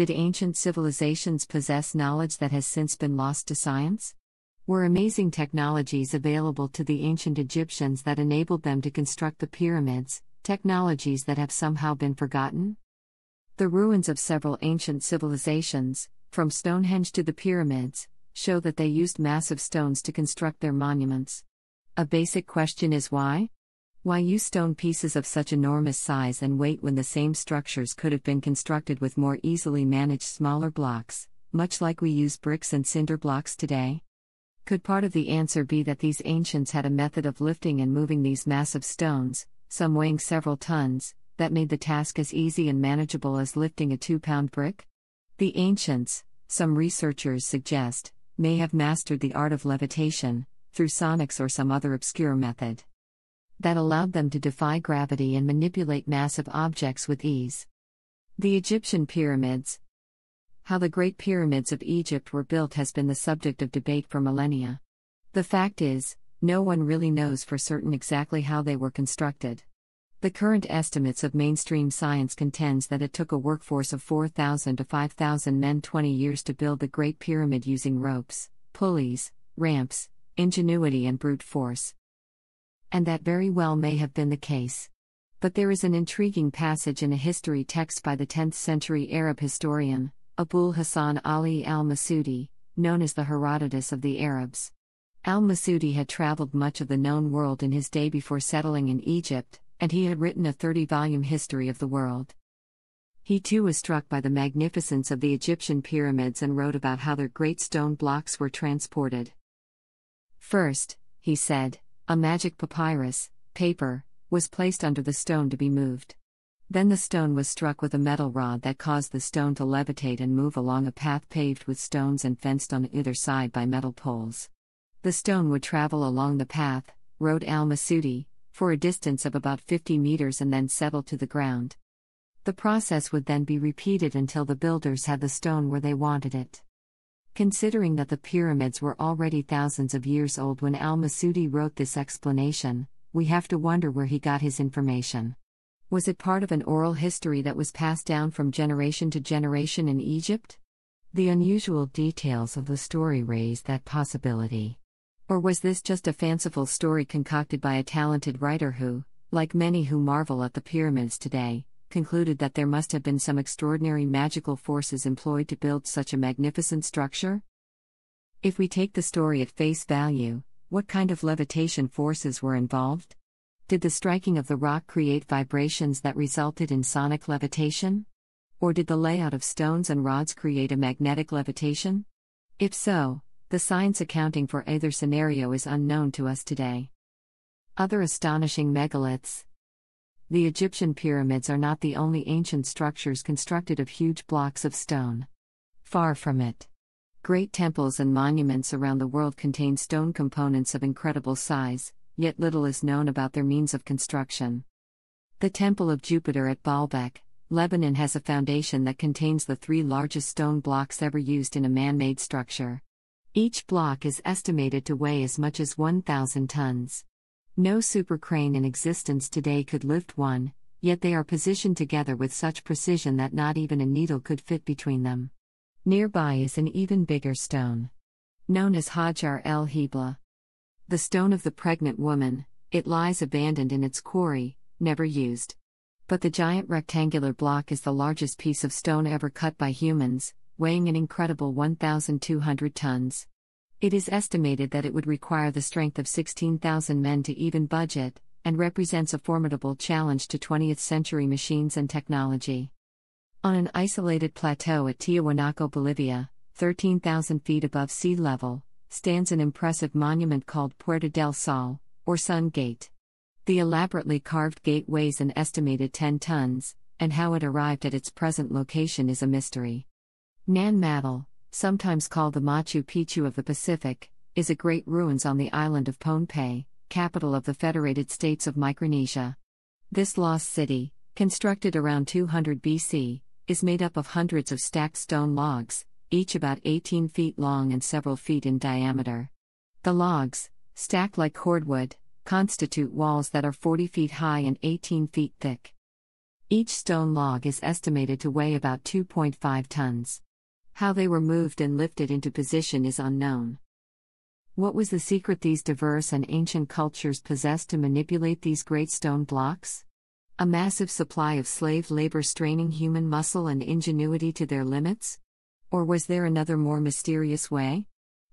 Did ancient civilizations possess knowledge that has since been lost to science? Were amazing technologies available to the ancient Egyptians that enabled them to construct the pyramids, technologies that have somehow been forgotten? The ruins of several ancient civilizations, from Stonehenge to the pyramids, show that they used massive stones to construct their monuments. A basic question is why? Why use stone pieces of such enormous size and weight when the same structures could have been constructed with more easily managed smaller blocks, much like we use bricks and cinder blocks today? Could part of the answer be that these ancients had a method of lifting and moving these massive stones, some weighing several tons, that made the task as easy and manageable as lifting a two pound brick? The ancients, some researchers suggest, may have mastered the art of levitation, through sonics or some other obscure method that allowed them to defy gravity and manipulate massive objects with ease. The Egyptian Pyramids How the Great Pyramids of Egypt were built has been the subject of debate for millennia. The fact is, no one really knows for certain exactly how they were constructed. The current estimates of mainstream science contends that it took a workforce of 4,000 to 5,000 men 20 years to build the Great Pyramid using ropes, pulleys, ramps, ingenuity and brute force and that very well may have been the case. But there is an intriguing passage in a history text by the 10th century Arab historian, Abul Hasan Ali al Masudi, known as the Herodotus of the Arabs. Al Masudi had traveled much of the known world in his day before settling in Egypt, and he had written a 30 volume history of the world. He too was struck by the magnificence of the Egyptian pyramids and wrote about how their great stone blocks were transported. First, he said, a magic papyrus, paper, was placed under the stone to be moved. Then the stone was struck with a metal rod that caused the stone to levitate and move along a path paved with stones and fenced on either side by metal poles. The stone would travel along the path, wrote Al Masudi, for a distance of about 50 meters and then settle to the ground. The process would then be repeated until the builders had the stone where they wanted it. Considering that the pyramids were already thousands of years old when Al Masudi wrote this explanation, we have to wonder where he got his information. Was it part of an oral history that was passed down from generation to generation in Egypt? The unusual details of the story raise that possibility. Or was this just a fanciful story concocted by a talented writer who, like many who marvel at the pyramids today, concluded that there must have been some extraordinary magical forces employed to build such a magnificent structure? If we take the story at face value, what kind of levitation forces were involved? Did the striking of the rock create vibrations that resulted in sonic levitation? Or did the layout of stones and rods create a magnetic levitation? If so, the science accounting for either scenario is unknown to us today. Other astonishing megaliths. The Egyptian pyramids are not the only ancient structures constructed of huge blocks of stone. Far from it. Great temples and monuments around the world contain stone components of incredible size, yet little is known about their means of construction. The Temple of Jupiter at Baalbek, Lebanon has a foundation that contains the three largest stone blocks ever used in a man made structure. Each block is estimated to weigh as much as 1,000 tons. No super crane in existence today could lift one, yet they are positioned together with such precision that not even a needle could fit between them. Nearby is an even bigger stone. Known as Hajar el Hebla. The stone of the pregnant woman, it lies abandoned in its quarry, never used. But the giant rectangular block is the largest piece of stone ever cut by humans, weighing an incredible 1,200 tons. It is estimated that it would require the strength of 16,000 men to even budget, and represents a formidable challenge to 20th century machines and technology. On an isolated plateau at Tiahuanaco, Bolivia, 13,000 feet above sea level, stands an impressive monument called Puerta del Sol, or Sun Gate. The elaborately carved gate weighs an estimated 10 tons, and how it arrived at its present location is a mystery. Nan Madel, sometimes called the Machu Picchu of the Pacific, is a great ruins on the island of Pohnpei, capital of the Federated States of Micronesia. This lost city, constructed around 200 BC, is made up of hundreds of stacked stone logs, each about 18 feet long and several feet in diameter. The logs, stacked like cordwood, constitute walls that are 40 feet high and 18 feet thick. Each stone log is estimated to weigh about 2.5 tons. How they were moved and lifted into position is unknown. What was the secret these diverse and ancient cultures possessed to manipulate these great stone blocks? A massive supply of slave labor straining human muscle and ingenuity to their limits? Or was there another more mysterious way?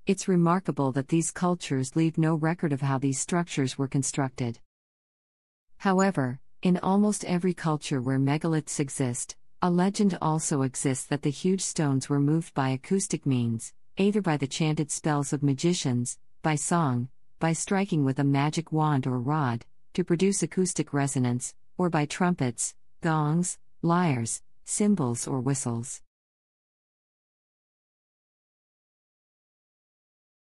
It's remarkable that these cultures leave no record of how these structures were constructed. However, in almost every culture where megaliths exist, a legend also exists that the huge stones were moved by acoustic means, either by the chanted spells of magicians, by song, by striking with a magic wand or rod, to produce acoustic resonance, or by trumpets, gongs, lyres, cymbals, or whistles.